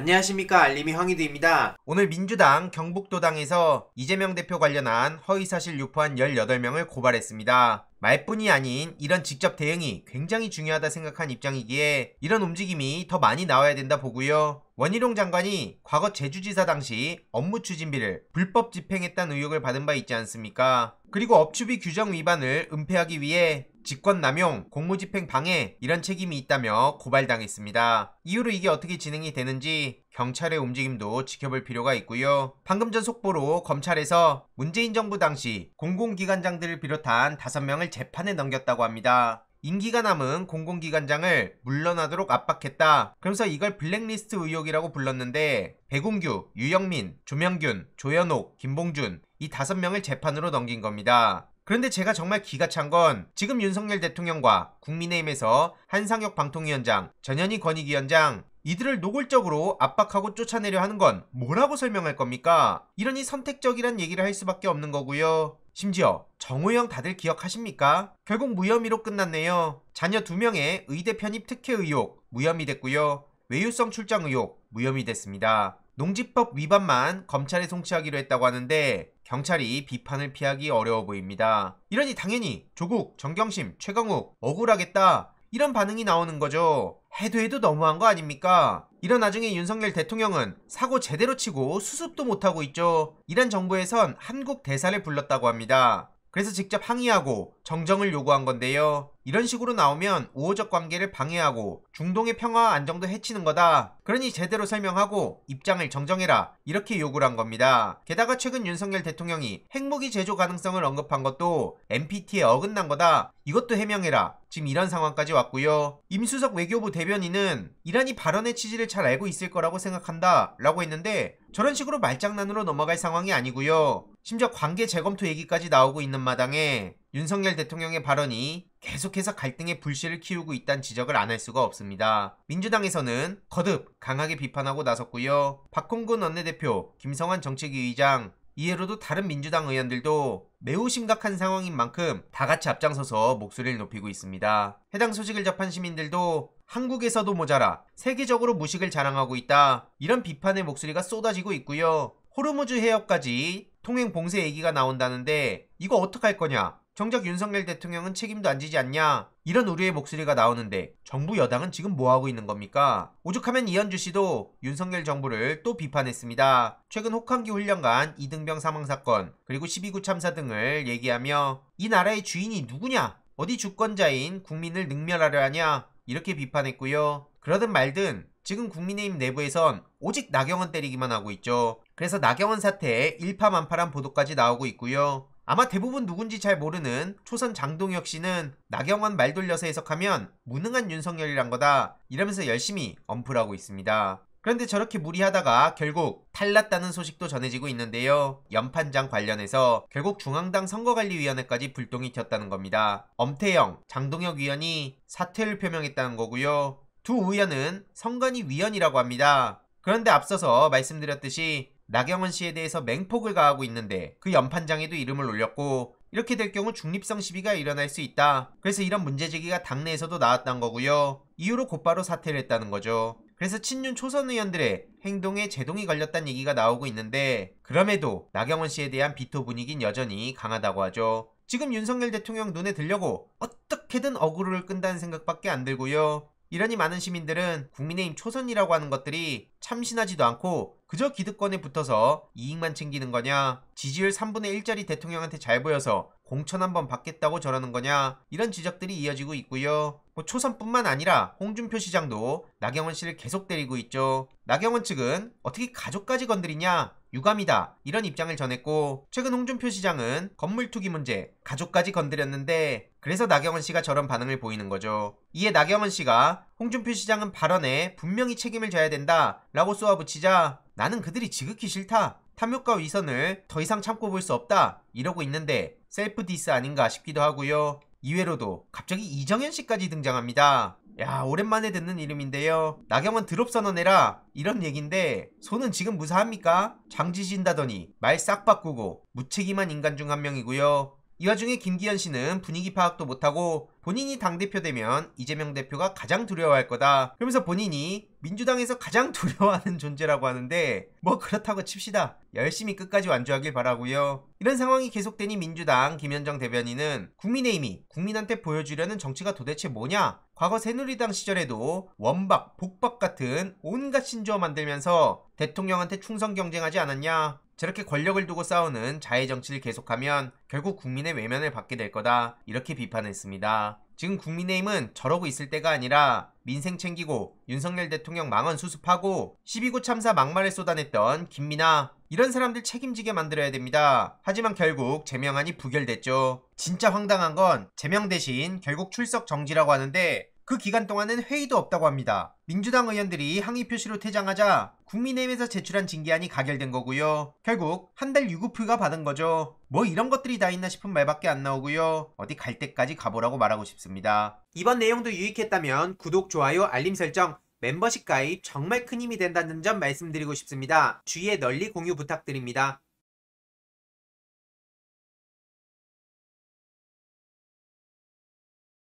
안녕하십니까 알림이 황희드입니다. 오늘 민주당 경북도당에서 이재명 대표 관련한 허위사실 유포한 18명을 고발했습니다. 말뿐이 아닌 이런 직접 대응이 굉장히 중요하다 생각한 입장이기에 이런 움직임이 더 많이 나와야 된다 보고요. 원희룡 장관이 과거 제주지사 당시 업무 추진비를 불법 집행했다는 의혹을 받은 바 있지 않습니까? 그리고 업추비 규정 위반을 은폐하기 위해 직권남용, 공무집행 방해 이런 책임이 있다며 고발당했습니다. 이후로 이게 어떻게 진행이 되는지 경찰의 움직임도 지켜볼 필요가 있고요. 방금 전 속보로 검찰에서 문재인 정부 당시 공공기관장들을 비롯한 5명을 재판에 넘겼다고 합니다. 임기가 남은 공공기관장을 물러나도록 압박했다. 그러면서 이걸 블랙리스트 의혹이라고 불렀는데 백운규 유영민, 조명균, 조현옥, 김봉준 이5 명을 재판으로 넘긴 겁니다. 그런데 제가 정말 기가 찬 건 지금 윤석열 대통령과 국민의힘에서 한상혁 방통위원장, 전현희 권익위원장, 이들을 노골적으로 압박하고 쫓아내려 하는 건 뭐라고 설명할 겁니까? 이러니 선택적이란 얘기를 할 수밖에 없는 거고요. 심지어 정호영 다들 기억하십니까? 결국 무혐의로 끝났네요. 자녀 2명의 의대 편입 특혜 의혹 무혐의 됐고요. 외유성 출장 의혹 무혐의 됐습니다. 농지법 위반만 검찰에 송치하기로 했다고 하는데 경찰이 비판을 피하기 어려워 보입니다. 이러니 당연히 조국, 정경심, 최강욱 억울하겠다 이런 반응이 나오는 거죠. 해도 해도 너무한 거 아닙니까? 이런 나중에 윤석열 대통령은 사고 제대로 치고 수습도 못하고 있죠. 이란 정부에선 한국 대사를 불렀다고 합니다. 그래서 직접 항의하고 정정을 요구한 건데요. 이런 식으로 나오면 우호적 관계를 방해하고 중동의 평화와 안정도 해치는 거다. 그러니 제대로 설명하고 입장을 정정해라. 이렇게 요구를 한 겁니다. 게다가 최근 윤석열 대통령이 핵무기 제조 가능성을 언급한 것도 NPT에 어긋난 거다. 이것도 해명해라. 지금 이런 상황까지 왔고요. 임수석 외교부 대변인은 이란이 발언의 취지를 잘 알고 있을 거라고 생각한다. 라고 했는데 저런 식으로 말장난으로 넘어갈 상황이 아니고요. 심지어 관계 재검토 얘기까지 나오고 있는 마당에 윤석열 대통령의 발언이 계속해서 갈등의 불씨를 키우고 있다는 지적을 안 할 수가 없습니다. 민주당에서는 거듭 강하게 비판하고 나섰고요. 박홍근 원내대표, 김성환 정책위의장, 이외로도 다른 민주당 의원들도 매우 심각한 상황인 만큼 다 같이 앞장서서 목소리를 높이고 있습니다. 해당 소식을 접한 시민들도 한국에서도 모자라 세계적으로 무식을 자랑하고 있다. 이런 비판의 목소리가 쏟아지고 있고요. 호르무즈 해협까지 통행 봉쇄 얘기가 나온다는데 이거 어떡할 거냐? 정작 윤석열 대통령은 책임도 안 지지 않냐? 이런 우려의 목소리가 나오는데 정부 여당은 지금 뭐하고 있는 겁니까? 오죽하면 이현주 씨도 윤석열 정부를 또 비판했습니다. 최근 혹한기 훈련관 이등병 사망 사건 그리고 12구 참사 등을 얘기하며 이 나라의 주인이 누구냐? 어디 주권자인 국민을 능멸하려 하냐? 이렇게 비판했고요. 그러든 말든 지금 국민의힘 내부에선 오직 나경원 때리기만 하고 있죠. 그래서 나경원 사태에 일파만파란 보도까지 나오고 있고요. 아마 대부분 누군지 잘 모르는 초선 장동혁 씨는 나경원 말 돌려서 해석하면 무능한 윤석열이란 거다 이러면서 열심히 엄플하고 있습니다. 그런데 저렇게 무리하다가 결국 탈났다는 소식도 전해지고 있는데요. 연판장 관련해서 결국 중앙당 선거관리위원회까지 불똥이 튀었다는 겁니다. 엄태영, 장동혁 위원이 사퇴를 표명했다는 거고요. 두 의원은 선관위 위원이라고 합니다. 그런데 앞서서 말씀드렸듯이 나경원 씨에 대해서 맹폭을 가하고 있는데 그 연판장에도 이름을 올렸고 이렇게 될 경우 중립성 시비가 일어날 수 있다. 그래서 이런 문제 제기가 당내에서도 나왔던 거고요. 이후로 곧바로 사퇴를 했다는 거죠. 그래서 친윤 초선 의원들의 행동에 제동이 걸렸다는 얘기가 나오고 있는데 그럼에도 나경원 씨에 대한 비토 분위기는 여전히 강하다고 하죠. 지금 윤석열 대통령 눈에 들려고 어떻게든 어그로를 끈다는 생각밖에 안 들고요. 이러니 많은 시민들은 국민의힘 초선이라고 하는 것들이 참신하지도 않고 그저 기득권에 붙어서 이익만 챙기는 거냐 지지율 3분의 1짜리 대통령한테 잘 보여서 공천 한번 받겠다고 저러는 거냐 이런 지적들이 이어지고 있고요. 뭐 초선뿐만 아니라 홍준표 시장도 나경원 씨를 계속 때리고 있죠. 나경원 측은 어떻게 가족까지 건드리냐 유감이다 이런 입장을 전했고 최근 홍준표 시장은 건물 투기 문제 가족까지 건드렸는데 그래서 나경원 씨가 저런 반응을 보이는 거죠. 이에 나경원 씨가 홍준표 시장은 발언에 분명히 책임을 져야 된다 라고 쏘아붙이자 나는 그들이 지극히 싫다. 탐욕과 위선을 더 이상 참고 볼 수 없다 이러고 있는데 셀프 디스 아닌가 싶기도 하고요. 이외로도 갑자기 이정현 씨까지 등장합니다. 야 오랜만에 듣는 이름인데요. 나경원 드롭 선언해라 이런 얘긴데 손은 지금 무사합니까? 장지진다더니말 싹 바꾸고 무책임한 인간 중 한 명이고요. 이 와중에 김기현 씨는 분위기 파악도 못하고 본인이 당대표 되면 이재명 대표가 가장 두려워할 거다. 그러면서 본인이 민주당에서 가장 두려워하는 존재라고 하는데 뭐 그렇다고 칩시다. 열심히 끝까지 완주하길 바라고요. 이런 상황이 계속되니 민주당 김현정 대변인은 국민의힘이 국민한테 보여주려는 정치가 도대체 뭐냐? 과거 새누리당 시절에도 원박, 복박 같은 온갖 신조어 만들면서 대통령한테 충성 경쟁하지 않았냐? 저렇게 권력을 두고 싸우는 자해 정치를 계속하면 결국 국민의 외면을 받게 될 거다. 이렇게 비판했습니다. 지금 국민의힘은 저러고 있을 때가 아니라 민생 챙기고 윤석열 대통령 망언 수습하고 12구 참사 막말을 쏟아냈던 김민아 이런 사람들 책임지게 만들어야 됩니다. 하지만 결국 제명안이 부결됐죠. 진짜 황당한 건 제명 대신 결국 출석 정지라고 하는데 그 기간 동안은 회의도 없다고 합니다. 민주당 의원들이 항의 표시로 퇴장하자 국민의힘에서 제출한 징계안이 가결된 거고요. 결국 한 달 유급휴가 받은 거죠. 뭐 이런 것들이 다 있나 싶은 말밖에 안 나오고요. 어디 갈 때까지 가보라고 말하고 싶습니다. 이번 내용도 유익했다면 구독, 좋아요, 알림 설정, 멤버십 가입 정말 큰 힘이 된다는 점 말씀드리고 싶습니다. 주위에 널리 공유 부탁드립니다.